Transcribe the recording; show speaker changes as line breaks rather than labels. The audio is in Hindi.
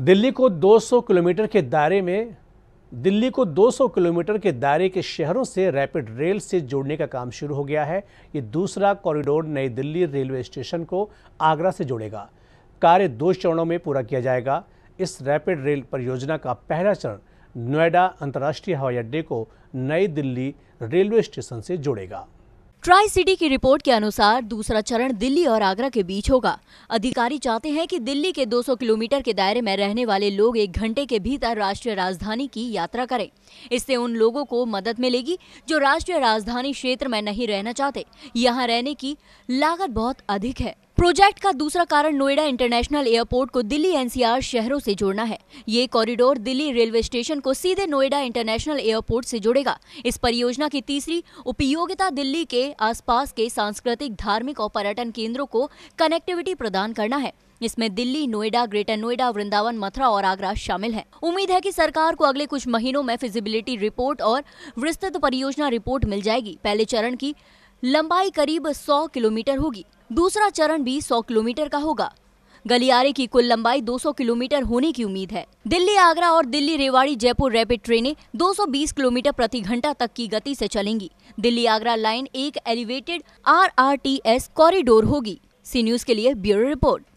दिल्ली को 200 किलोमीटर के दायरे में दिल्ली को 200 किलोमीटर के दायरे के शहरों से रैपिड रेल से जोड़ने का काम शुरू हो गया है ये दूसरा कॉरिडोर नई दिल्ली रेलवे स्टेशन को आगरा से जोड़ेगा कार्य दो चरणों में पूरा किया जाएगा इस रैपिड रेल परियोजना का पहला चरण नोएडा अंतर्राष्ट्रीय हवाई अड्डे को नई दिल्ली रेलवे स्टेशन से जोड़ेगा
ट्राई सिटी की रिपोर्ट के अनुसार दूसरा चरण दिल्ली और आगरा के बीच होगा अधिकारी चाहते हैं कि दिल्ली के 200 किलोमीटर के दायरे में रहने वाले लोग एक घंटे के भीतर राष्ट्रीय राजधानी की यात्रा करें इससे उन लोगों को मदद मिलेगी जो राष्ट्रीय राजधानी क्षेत्र में नहीं रहना चाहते यहाँ रहने की लागत बहुत अधिक है प्रोजेक्ट का दूसरा कारण नोएडा इंटरनेशनल एयरपोर्ट को दिल्ली एनसीआर शहरों से जोड़ना है ये कॉरिडोर दिल्ली रेलवे स्टेशन को सीधे नोएडा इंटरनेशनल एयरपोर्ट से जोड़ेगा इस परियोजना की तीसरी उपयोगिता दिल्ली के आसपास के सांस्कृतिक धार्मिक और पर्यटन केंद्रों को कनेक्टिविटी प्रदान करना है इसमें दिल्ली नोएडा ग्रेटर नोएडा वृंदावन मथुरा और आगरा शामिल है उम्मीद है कि सरकार को अगले कुछ महीनों में फिजिबिलिटी रिपोर्ट और विस्तृत परियोजना रिपोर्ट मिल जाएगी पहले चरण की लंबाई करीब 100 किलोमीटर होगी दूसरा चरण भी 100 किलोमीटर का होगा गलियारे की कुल लंबाई 200 किलोमीटर होने की उम्मीद है दिल्ली आगरा और दिल्ली रेवाड़ी जयपुर रैपिड ट्रेनें 220 किलोमीटर प्रति घंटा तक की गति से चलेंगी दिल्ली आगरा लाइन एक एलिवेटेड आर कॉरिडोर होगी सी न्यूज के लिए ब्यूरो रिपोर्ट